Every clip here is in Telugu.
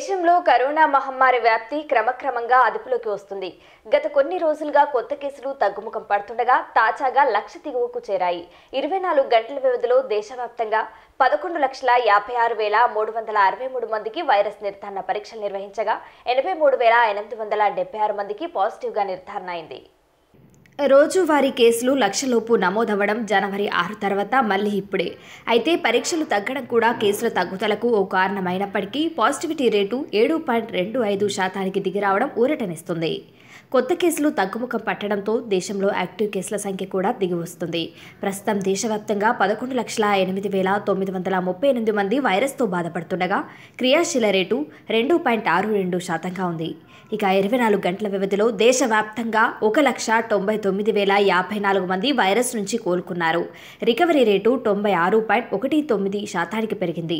దేశంలో కరోనా మహమ్మారి వ్యాప్తి క్రమక్రమంగా అదుపులోకి వస్తుంది గత కొన్ని రోజులుగా కొత్త కేసులు తగ్గుముఖం పడుతుండగా తాజాగా లక్ష దిగువకు చేరాయి ఇరవై నాలుగు గంటల వ్యవధిలో దేశవ్యాప్తంగా పదకొండు లక్షల యాభై ఆరు వేల మూడు వందల అరవై మూడు మందికి వైరస్ నిర్ధారణ పరీక్షలు నిర్వహించగా ఎనభై మూడు వేల ఎనిమిది వందల డెబ్బై ఆరు మందికి పాజిటివ్గా నిర్ధారణ అయింది రోజువారీ కేసులు లక్షలోపు నమోదవ్వడం జనవరి ఆరు తర్వాత మళ్ళీ ఇప్పుడే అయితే పరీక్షలు తగ్గడం కూడా కేసుల తగ్గుదలకు ఓ కారణమైనప్పటికీ పాజిటివిటీ రేటు ఏడు పాయింట్ రెండు ఐదు శాతానికి దిగిరావడం ఊరటనిస్తుంది కొత్త కేసులు తగ్గుముఖం పట్టడంతో దేశంలో యాక్టివ్ కేసుల సంఖ్య కూడా దిగివస్తుంది ప్రస్తుతం దేశవ్యాప్తంగా పదకొండు లక్షల ఎనిమిది వేల తొమ్మిది వందల ముప్పై ఎనిమిది మంది వైరస్తో బాధపడుతుండగా క్రియాశీల రేటు రెండు పాయింట్ ఆరు రెండు శాతంగా ఉంది ఇక ఇరవై నాలుగు గంటల వ్యవధిలో దేశవ్యాప్తంగా ఒక లక్ష తొంభై తొమ్మిది వేల యాభై నాలుగు మంది వైరస్ నుంచి కోలుకున్నారు రికవరీ రేటు తొంభై ఆరు పాయింట్ ఒకటి తొమ్మిది శాతానికి పెరిగింది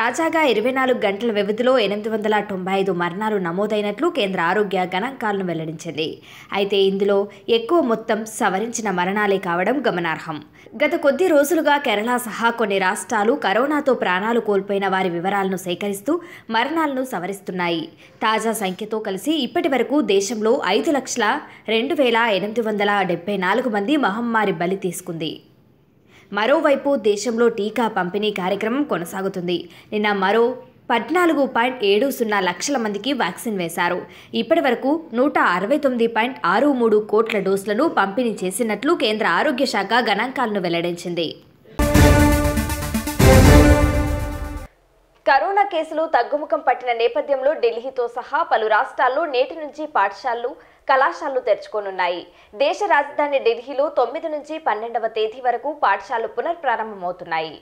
తాజాగా ఇరవై నాలుగు గంటల వ్యవధిలో ఎనిమిది వందల తొంభై ఐదు మరణాలు నమోదైనట్లు కేంద్ర ఆరోగ్య గణాంకాలను వెల్లడించింది ప్రకటించింది అయితే ఇందులో ఎక్కువ మొత్తం సవరించిన మరణాలే కావడం గమనార్హం గత కొద్ది రోజులుగా కేరళ సహా కొన్ని రాష్ట్రాలు కరోనాతో ప్రాణాలు కోల్పోయిన వారి వివరాలను సేకరిస్తూ మరణాలను సవరిస్తున్నాయి తాజా సంఖ్యతో కలిసి ఇప్పటి వరకు దేశంలో ఐదు లక్షల రెండు వేల ఎనిమిది వందల డెబ్బై నాలుగు మంది మహమ్మారి బలి తీసుకుంది మరోవైపు దేశంలో టీకా పంపిణీ కార్యక్రమం కొనసాగుతుంది నిన్న మరో పద్నాలుగు పాయింట్ ఏడు సున్నా లక్షల మందికి వ్యాక్సిన్ వేశారు ఇప్పటి వరకు నూట అరవై తొమ్మిది పాయింట్ ఆరు మూడు కోట్ల డోసులను పంపిణీ చేసినట్లు కేంద్ర ఆరోగ్య శాఖ గణాంకాలను వెల్లడించింది కరోనా కేసులు తగ్గుముఖం పట్టిన నేపథ్యంలో ఢిల్లీతో సహా పలు రాష్ట్రాల్లో నేటి నుంచి పాఠశాలలు కళాశాలలు తెరుచుకోనున్నాయి దేశ రాజధాని ఢిల్లీలో తొమ్మిది నుంచి పన్నెండవ తేదీ వరకు పాఠశాలలు పునర్ప్రారంభమవుతున్నాయి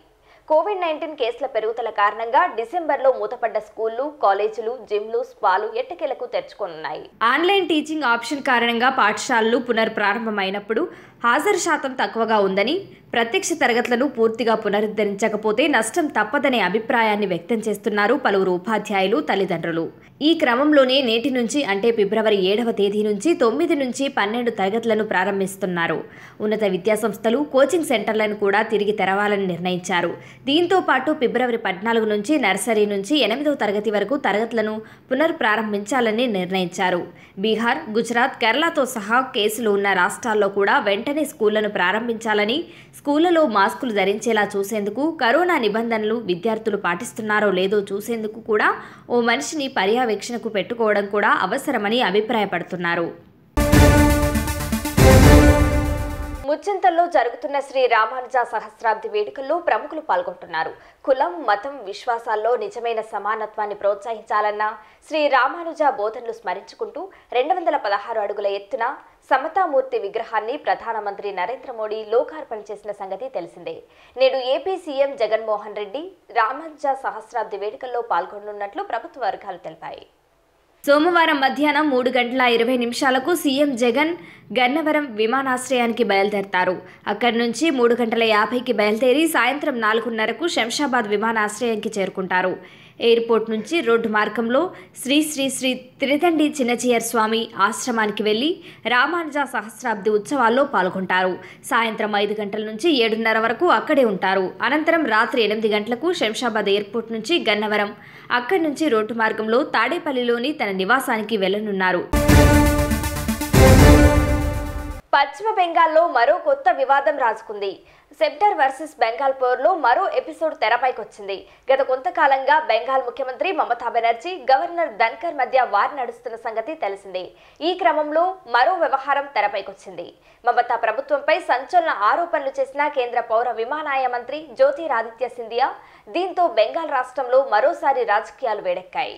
కోవిడ్ నైన్టీన్ కేసుల పెరుగుదల కారణంగా డిసెంబర్లో మూతపడ్డ స్కూళ్లు కాలేజీలు జిమ్లు స్పాలు ఎట్టకేలకు తెరుచుకోనున్నాయి ఆన్లైన్ టీచింగ్ ఆప్షన్ కారణంగా పాఠశాలలు ప్రారంభమైనప్పుడు హాజరు శాతం తక్కువగా ఉందని ప్రత్యక్ష తరగతులను పూర్తిగా పునరుద్ధరించకపోతే నష్టం తప్పదనే అభిప్రాయాన్ని వ్యక్తం చేస్తున్నారు పలువురు ఉపాధ్యాయులు తల్లిదండ్రులు ఈ క్రమంలోనే నేటి నుంచి అంటే ఫిబ్రవరి ఏడవ తేదీ నుంచి తొమ్మిది నుంచి పన్నెండు తరగతులను ప్రారంభిస్తున్నారు ఉన్నత విద్యాసంస్థలు కోచింగ్ సెంటర్లను కూడా తిరిగి తెరవాలని నిర్ణయించారు దీంతో పాటు ఫిబ్రవరి పద్నాలుగు నుంచి నర్సరీ నుంచి ఎనిమిదవ తరగతి వరకు తరగతులను పునర్ప్రారంభించాలని నిర్ణయించారు బీహార్ గుజరాత్ కేరళతో సహా కేసులు ఉన్న రాష్ట్రాల్లో కూడా వెంటనే వెంటనే స్కూళ్లను ప్రారంభించాలని స్కూళ్లలో మాస్కులు ధరించేలా చూసేందుకు కరోనా నిబంధనలు విద్యార్థులు పాటిస్తున్నారో లేదో చూసేందుకు కూడా ఓ మనిషిని పర్యవేక్షణకు పెట్టుకోవడం కూడా అవసరమని అభిప్రాయపడుతున్నారు ముచ్చింతల్లో జరుగుతున్న శ్రీ రామానుజ సహస్రాబ్ది వేడుకల్లో ప్రముఖులు పాల్గొంటున్నారు కులం మతం విశ్వాసాల్లో నిజమైన సమానత్వాన్ని ప్రోత్సహించాలన్న శ్రీ రామానుజ బోధనలు స్మరించుకుంటూ రెండు వందల పదహారు అడుగుల ఎత్తున సమతామూర్తి విగ్రహాన్ని ప్రధానమంత్రి నరేంద్ర మోడీ లోకార్పణ చేసిన సంగతి తెలిసిందే నేడు ఏపీ సీఎం జగన్మోహన్ రెడ్డి రామజ సహస్రాబ్ది వేడుకల్లో పాల్గొనున్నట్లు ప్రభుత్వ వర్గాలు తెలిపాయి సోమవారం మధ్యాహ్నం మూడు గంటల ఇరవై నిమిషాలకు సీఎం జగన్ గన్నవరం విమానాశ్రయానికి బయలుదేరతారు అక్కడి నుంచి మూడు గంటల యాభైకి బయలుదేరి సాయంత్రం నాలుగున్నరకు శంషాబాద్ విమానాశ్రయానికి చేరుకుంటారు ఎయిర్పోర్ట్ నుంచి రోడ్డు మార్గంలో శ్రీ శ్రీ శ్రీ త్రిదండి చిన్నచీయర్ స్వామి ఆశ్రమానికి వెళ్లి రామానుజ సహస్రాబ్ది ఉత్సవాల్లో పాల్గొంటారు సాయంత్రం ఐదు గంటల నుంచి ఏడున్నర వరకు అక్కడే ఉంటారు అనంతరం రాత్రి ఎనిమిది గంటలకు శంషాబాద్ ఎయిర్పోర్ట్ నుంచి గన్నవరం అక్కడి నుంచి రోడ్డు మార్గంలో తాడేపల్లిలోని తన నివాసానికి వెళ్లనున్నారు పశ్చిమ బెంగాల్లో మరో కొత్త వివాదం రాజుకుంది సెప్టర్ వర్సెస్ బెంగాల్ పోర్లో మరో ఎపిసోడ్ తెరపైకొచ్చింది గత కొంతకాలంగా బెంగాల్ ముఖ్యమంత్రి మమతా బెనర్జీ గవర్నర్ ధన్కర్ మధ్య వారి నడుస్తున్న సంగతి తెలిసిందే ఈ క్రమంలో మరో వ్యవహారం తెరపైకొచ్చింది మమతా ప్రభుత్వంపై సంచలన ఆరోపణలు చేసిన కేంద్ర పౌర విమానాయ మంత్రి జ్యోతిరాదిత్య సింధియా దీంతో బెంగాల్ రాష్ట్రంలో మరోసారి రాజకీయాలు వేడెక్కాయి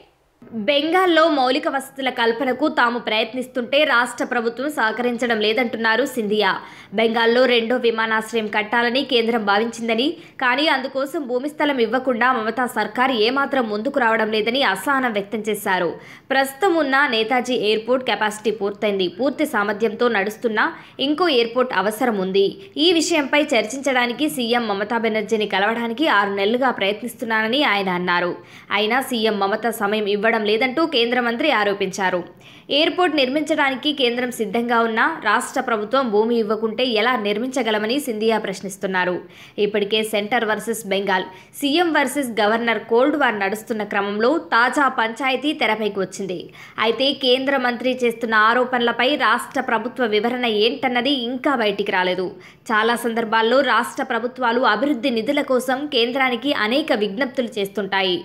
బెంగాల్లో మౌలిక వసతుల కల్పనకు తాము ప్రయత్నిస్తుంటే రాష్ట్ర ప్రభుత్వం సహకరించడం లేదంటున్నారు సింధియా బెంగాల్లో రెండో విమానాశ్రయం కట్టాలని కేంద్రం భావించిందని కానీ అందుకోసం భూమి స్థలం ఇవ్వకుండా మమతా సర్కార్ ఏమాత్రం ముందుకు రావడం లేదని అసహనం వ్యక్తం చేశారు ప్రస్తుతం ఉన్న నేతాజీ ఎయిర్పోర్ట్ కెపాసిటీ పూర్తయింది పూర్తి సామర్థ్యంతో నడుస్తున్న ఇంకో ఎయిర్పోర్ట్ అవసరం ఉంది ఈ విషయంపై చర్చించడానికి సీఎం మమతా బెనర్జీని కలవడానికి ఆరు నెలలుగా ప్రయత్నిస్తున్నానని ఆయన అన్నారు అయినా సీఎం మమతా సమయం ఇవ్వడం ఇవ్వడం లేదంటూ కేంద్ర మంత్రి ఆరోపించారు ఎయిర్పోర్ట్ నిర్మించడానికి కేంద్రం సిద్ధంగా ఉన్నా రాష్ట్ర ప్రభుత్వం భూమి ఇవ్వకుంటే ఎలా నిర్మించగలమని సింధియా ప్రశ్నిస్తున్నారు ఇప్పటికే centre versus Bengal CM versus governor cold war నడుస్తున్న క్రమంలో తాజా పంచాయతీ తెరపైకి వచ్చింది అయితే కేంద్ర మంత్రి చేస్తున్న ఆరోపణలపై రాష్ట్ర ప్రభుత్వ వివరణ ఏంటన్నది ఇంకా బయటికి రాలేదు చాలా సందర్భాల్లో రాష్ట్ర ప్రభుత్వాలు అభివృద్ధి నిధుల కోసం కేంద్రానికి అనేక విజ్ఞప్తులు చేస్తుంటాయి